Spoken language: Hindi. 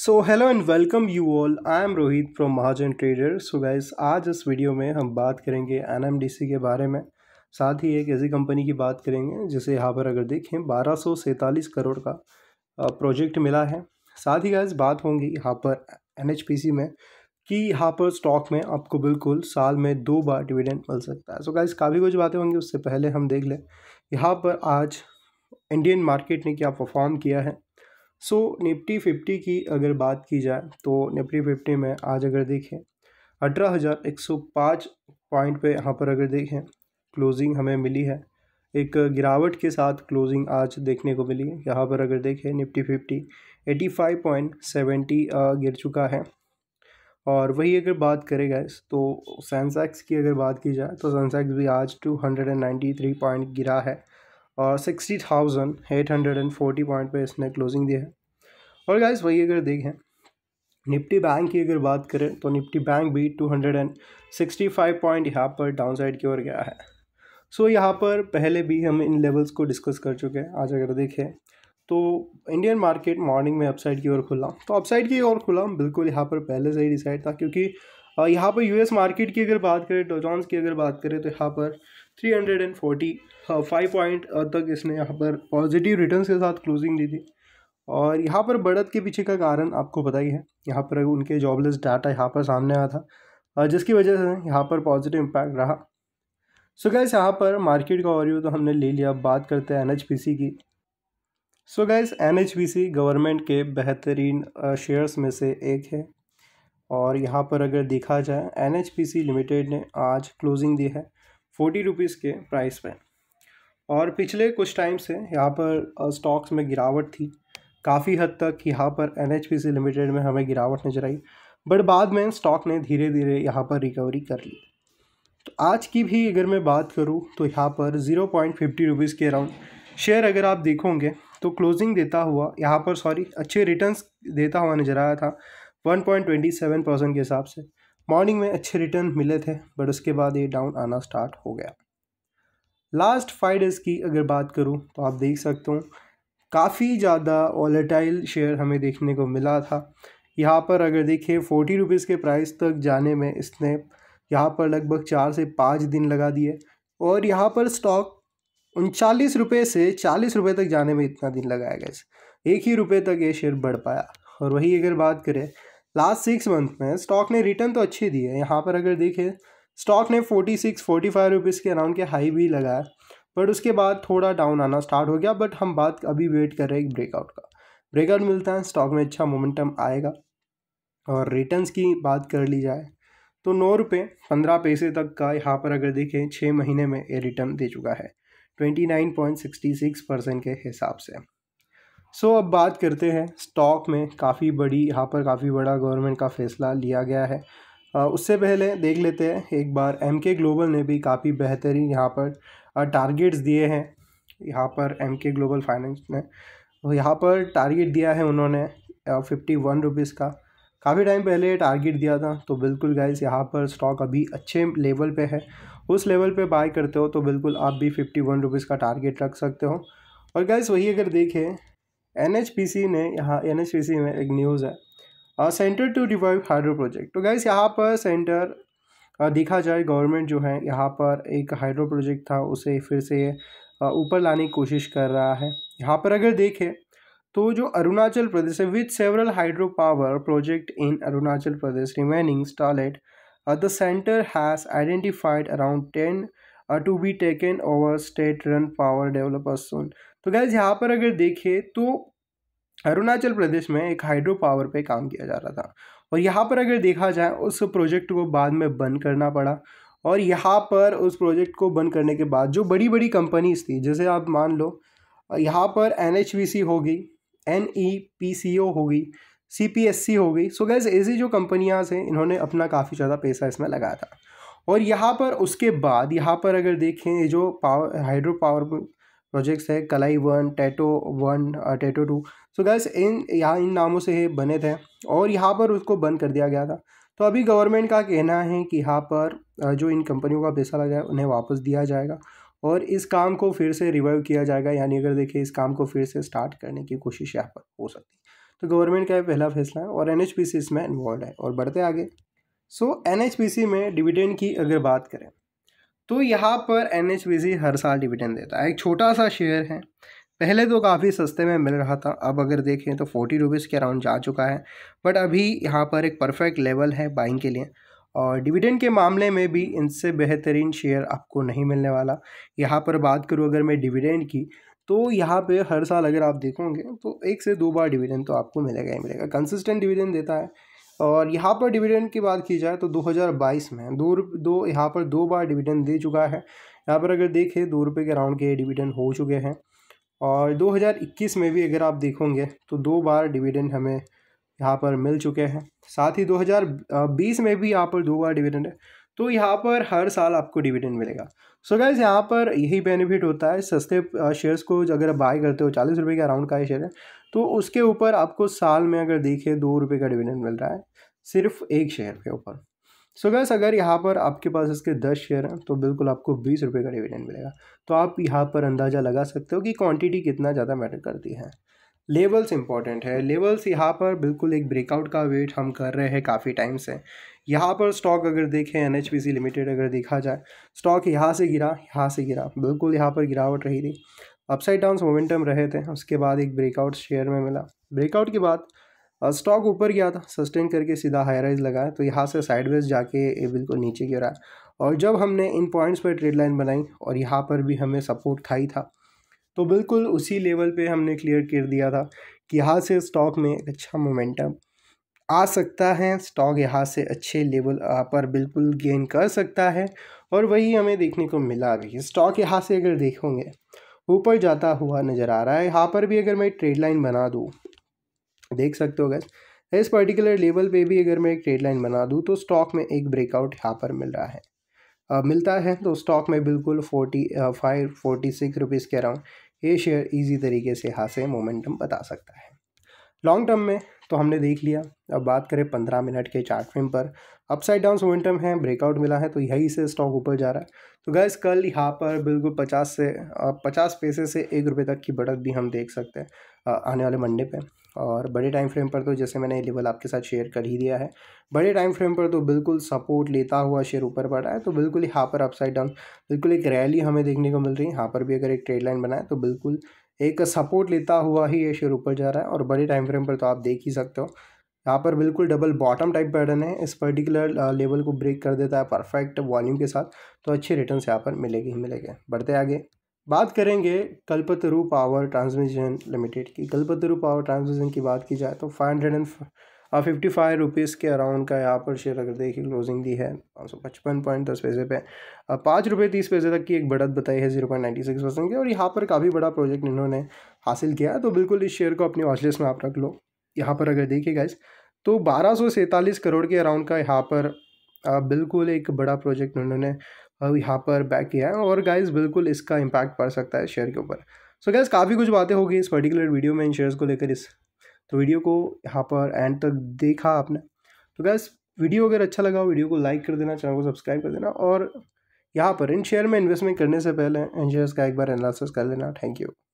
so hello and welcome you all I am Rohit from Mahajan trader so guys आज इस वीडियो में हम बात करेंगे एन के बारे में साथ ही एक ऐसी कंपनी की बात करेंगे जिसे यहाँ पर अगर देखें बारह करोड़ का प्रोजेक्ट मिला है साथ ही गाइस बात होंगी यहाँ पर एन में कि यहाँ पर स्टॉक में आपको बिल्कुल साल में दो बार डिविडेंड मिल सकता है सो गाइज़ गाइस काफ़ी कुछ बातें होंगी उससे पहले हम देख लें यहाँ पर आज इंडियन मार्केट ने क्या परफॉर्म किया है सो निफ्टी फिफ्टी की अगर बात की जाए तो निफ्टी फिफ्टी में आज अगर देखें अठारह हज़ार एक सौ पाँच पॉइंट पे यहाँ पर अगर देखें क्लोजिंग हमें मिली है एक गिरावट के साथ क्लोजिंग आज देखने को मिली है यहाँ पर अगर देखें Nifty fifty eighty five point seventy गिर चुका है और वही अगर बात करें गैस तो सेंसेक्स की अगर बात की जाए तो सेंसेक्स भी आज two hundred and ninety three point गिरा है और sixty thousand eight hundred and forty point पर इसने क्लोजिंग दी है और गाइस वही अगर देखें निफ्टी बैंक की अगर बात करें तो निफ्टी बैंक भी two hundred and sixty five point यहाँ पर डाउन साइड की ओर गया है सो so, यहाँ पर पहले भी हम इन लेवल्स को डिस्कस कर चुके हैं आज अगर देखें तो इंडियन मार्केट मॉर्निंग में अपसाइड की ओर खुला तो अपसाइड की ओर खुला बिल्कुल यहाँ पर पहले से ही डिसाइड था क्योंकि यहाँ पर यूएस मार्केट की अगर बात करें डोजॉन्स की अगर बात करें तो यहाँ पर three hundred and five point तक इसने यहाँ पर पॉजिटिव रिटर्न्स के साथ क्लोजिंग दी थी और यहाँ पर बढ़त के पीछे का कारण आपको पता ही है यहाँ पर उनके जॉबलेस डाटा यहाँ पर सामने आया था जिसकी वजह से यहाँ पर पॉजिटिव इम्पैक्ट रहा सो गैस यहाँ पर मार्केट का ओवरव्यू तो हमने ले लिया अब बात करते हैं एन की सो गैस एन गवर्नमेंट के बेहतरीन शेयर्स में से एक है और यहाँ पर अगर देखा जाए एन लिमिटेड ने आज क्लोजिंग दी है फोर्टी रुपीज़ के प्राइस पर और पिछले कुछ टाइम से यहाँ पर स्टॉक्स में गिरावट थी काफ़ी हद तक यहाँ पर एन लिमिटेड में हमें गिरावट नजर आई बट बाद में स्टॉक ने धीरे धीरे यहाँ पर रिकवरी कर ली तो आज की भी अगर मैं बात करूँ तो यहाँ पर ज़ीरो पॉइंट फिफ्टी रुपीज़ के अराउंड शेयर अगर आप देखोगे तो क्लोजिंग देता हुआ यहाँ पर सॉरी अच्छे रिटर्न देता हुआ नजर आया था one point twenty seven percent के हिसाब से मॉर्निंग में अच्छे रिटर्न मिले थे बट उसके बाद ये डाउन आना स्टार्ट हो गया लास्ट फाइव डेज़ की अगर बात करूँ तो आप देख सकते हो काफ़ी ज़्यादा वॉलेटाइल शेयर हमें देखने को मिला था यहाँ पर अगर देखें फोर्टी रुपीज़ के प्राइस तक जाने में इसने यहाँ पर लगभग चार से पाँच दिन लगा दिए और यहाँ पर स्टॉक उनचालीस रुपये से चालीस रुपये तक जाने में इतना दिन लगाया गया एक ही रुपये तक ये शेयर बढ़ पाया और वही अगर बात करें लास्ट सिक्स मंथ में स्टॉक ने रिटर्न तो अच्छे दिए यहाँ पर अगर देखें स्टॉक ने forty six forty five rupees के अराउंड के हाई भी लगाया बट उसके बाद थोड़ा डाउन आना स्टार्ट हो गया बट हम बात अभी वेट कर रहे हैं ब्रेकआउट का ब्रेकआउट मिलता है स्टॉक में अच्छा मोमेंटम आएगा और रिटर्न्स की बात कर ली जाए तो नौ रुपये पंद्रह पैसे तक का यहाँ पर अगर देखें छः महीने में ये रिटर्न दे चुका है twenty nine point sixty six percent के हिसाब से सो अब बात करते हैं स्टॉक में काफ़ी बड़ी यहाँ पर काफ़ी बड़ा गवर्नमेंट का फैसला लिया गया है उससे पहले देख लेते हैं एक बार एम के ग्लोबल ने भी काफ़ी बेहतरीन यहाँ पर टारगेट्स दिए हैं यहाँ पर एम के ग्लोबल फाइनेंस ने यहाँ पर टारगेट दिया है उन्होंने फिफ्टी वन रुपीज़ का काफ़ी टाइम पहले टारगेट दिया था तो बिल्कुल गाइज यहाँ पर स्टॉक अभी अच्छे लेवल पे है उस लेवल पे बाय करते हो तो बिल्कुल आप भी फिफ्टी वन रुपीज़ का टारगेट रख सकते हो और गाइज वही अगर देखें एन ने यहाँ एन में एक न्यूज़ है centre to revive hydro project तो गाइस यहाँ पर सेंटर देखा जाए गवर्नमेंट जो है यहाँ पर एक हाइड्रो प्रोजेक्ट था उसे फिर से ऊपर लाने की कोशिश कर रहा है यहाँ पर अगर देखें तो जो अरुणाचल प्रदेश है with several hydro power project in Arunachal Pradesh remaining stalled the centre has identified around ten to be taken over state run power developers तो गैस यहाँ पर अगर देखें तो अरुणाचल प्रदेश में एक हाइड्रो पावर पे काम किया जा रहा था और यहाँ पर अगर देखा जाए उस प्रोजेक्ट को बाद में बंद करना पड़ा और यहाँ पर उस प्रोजेक्ट को बंद करने के बाद जो बड़ी बड़ी कंपनीज थी जैसे आप मान लो यहाँ पर एन एच वी सी होगी एन ई पी सी ओ होगी सी पी एस सी हो गई सो e गैस ऐसी जो कंपनियाँ हैं इन्होंने अपना काफ़ी ज़्यादा पैसा इसमें लगाया था और यहाँ पर उसके बाद यहाँ पर अगर देखें जो पावर हाइड्रो पावर प्रोजेक्ट्स है Kalai one Tato one Tato two so guys in यहाँ इन नामों से बने थे और यहाँ पर उसको बंद कर दिया गया था तो अभी गवर्नमेंट का कहना है कि यहाँ पर जो इन कंपनियों का पैसा लगा है उन्हें वापस दिया जाएगा और इस काम को फिर से रिवाइव किया जाएगा यानी अगर देखिए इस काम को फिर से स्टार्ट करने की कोशिश यहाँ पर हो सकती है तो गवर्नमेंट का पहला फैसला है और एन इसमें इन्वॉल्व है और बढ़ते आगे सो so, एन में डिविडेंड की अगर बात करें तो यहाँ पर एन हर साल डिविडेंड देता है एक छोटा सा शेयर है पहले तो काफ़ी सस्ते में मिल रहा था अब अगर देखें तो फोर्टी रुपीज़ के अराउंड जा चुका है बट अभी यहाँ पर एक परफेक्ट लेवल है बाइंग के लिए और डिविडेंड के मामले में भी इनसे बेहतरीन शेयर आपको नहीं मिलने वाला यहाँ पर बात करूँ अगर मैं डिविडेंड की तो यहाँ पे हर साल अगर आप देखोगे तो एक से दो बार डिविडेंड तो आपको मिलेगा ही मिलेगा कंसिस्टेंट डिविडेंड देता है और यहाँ पर डिविडेंड की बात की जाए तो 2022 में दो दो यहाँ पर दो बार डिविडेंड दे चुका है यहाँ पर अगर देखें दो रुपये के राउंड के डिविडेंड हो चुके हैं और 2021 में भी अगर आप देखोगे तो दो बार डिविडेंड हमें यहाँ पर मिल चुके हैं साथ ही 2020 में भी यहाँ पर दो बार डिविडेंड है तो यहाँ पर हर साल आपको डिविडेंड मिलेगा सो so यहाँ पर यही बेनिफिट होता है सस्ते शेयर्स को अगर बाय करते हो चालीस रुपये के अराउंड का ये शेयर है तो उसके ऊपर आपको साल में अगर देखिए दो रुपये का डिविडेंड मिल रहा है सिर्फ एक शेयर के ऊपर सो गैस अगर यहाँ पर आपके पास इसके दस शेयर हैं तो बिल्कुल आपको बीस रुपये का डिविडेंड मिलेगा तो आप यहाँ पर अंदाज़ा लगा सकते हो कि क्वांटिटी कितना ज़्यादा मैटर करती है लेवल्स इंपॉर्टेंट है लेवल्स यहाँ पर बिल्कुल एक ब्रेकआउट का वेट हम कर रहे हैं काफ़ी टाइम से यहाँ पर स्टॉक अगर देखें एन लिमिटेड अगर देखा जाए स्टॉक यहाँ से गिरा यहाँ से गिरा बिल्कुल यहाँ पर गिरावट रही थी अपसाइड डाउन मोमेंटम रहे थे उसके बाद एक ब्रेकआउट शेयर में मिला ब्रेकआउट के बाद स्टॉक ऊपर गया था सस्टेन करके सीधा हाई राइज लगाया तो यहाँ से साइडवेज जाके ये बिल्कुल नीचे गिरा और जब हमने इन पॉइंट्स पर ट्रेड लाइन बनाई और यहाँ पर भी हमें सपोर्ट था ही था तो बिल्कुल उसी लेवल पे हमने क्लियर कर दिया था कि यहाँ से स्टॉक में एक अच्छा मोमेंटम आ सकता है स्टॉक यहाँ से अच्छे लेवल पर बिल्कुल गेन कर सकता है और वही हमें देखने को मिला भी स्टॉक यहाँ से अगर देखोगे ऊपर जाता हुआ नज़र आ रहा है यहाँ पर भी अगर मैं ट्रेड लाइन बना दूँ देख सकते हो गैस इस पर्टिकुलर लेवल पे भी अगर मैं एक ट्रेड लाइन बना दूँ तो स्टॉक में एक ब्रेकआउट यहाँ पर मिल रहा है आ, मिलता है तो स्टॉक में बिल्कुल forty five forty six rupees के अराउंड ये शेयर इजी तरीके से यहाँ से मोमेंटम बता सकता है लॉन्ग टर्म में तो हमने देख लिया अब बात करें पंद्रह मिनट के चार्ट फ्रेम पर अपसाइड डाउन मोमेंटम है ब्रेकआउट मिला है तो यही से स्टॉक ऊपर जा रहा है तो गैस कल यहाँ पर बिल्कुल पचास से पचास पैसे से एक रुपये तक की बढ़त भी हम देख सकते हैं आने वाले मंडे पर और बड़े टाइम फ्रेम पर तो जैसे मैंने लेवल आपके साथ शेयर कर ही दिया है बड़े टाइम फ्रेम पर तो बिल्कुल सपोर्ट लेता हुआ शेयर ऊपर बढ़ रहा है तो बिल्कुल यहाँ पर अपसाइड डाउन बिल्कुल एक रैली हमें देखने को मिल रही है यहाँ पर भी अगर एक ट्रेड लाइन बनाए तो बिल्कुल एक सपोर्ट लेता हुआ ही ये शेयर ऊपर जा रहा है और बड़े टाइम फ्रेम पर तो आप देख ही सकते हो यहाँ पर बिल्कुल डबल बॉटम टाइप पैटर्न है इस पर्टिकुलर लेवल को ब्रेक कर देता है परफेक्ट वॉल्यूम के साथ तो अच्छे रिटर्न यहाँ पर मिलेगी ही मिलेंगे बढ़ते आगे बात करेंगे कल्पतरू पावर ट्रांसमिशन लिमिटेड की कल्पतरू पावर ट्रांसमिशन की बात की जाए तो five hundred and fifty five rupees के अराउंड का यहाँ पर शेयर अगर देखिए क्लोजिंग दी है पाँच सौ पचपन पॉइंट दस पैसे पे पाँच रुपये तीस पैसे तक की एक बढ़त बताई है zero point ninety six percent की और यहाँ पर काफ़ी बड़ा प्रोजेक्ट इन्होंने हासिल किया है तो बिल्कुल इस शेयर को अपनी वॉचलिस्ट में आप रख लो यहाँ पर अगर देखिएगा इस तो बारह सौ सैंतालीस करोड़ के अराउंड का यहाँ पर बिल्कुल एक बड़ा प्रोजेक्ट उन्होंने यहाँ पर बैक किया है और गाइज बिल्कुल इसका इम्पैक्ट पड़ सकता है शेयर के ऊपर सो गैस काफ़ी कुछ बातें होगी इस पर्टिकुलर वीडियो में इन शेयर्स को लेकर इस तो वीडियो को यहाँ पर एंड तक देखा आपने तो गैस वीडियो अगर अच्छा लगा वीडियो को लाइक कर देना चैनल को सब्सक्राइब कर देना और यहाँ पर इन शेयर में इन्वेस्टमेंट करने से पहले इन शेयर्स का एक बार एनालिसिस कर लेना थैंक यू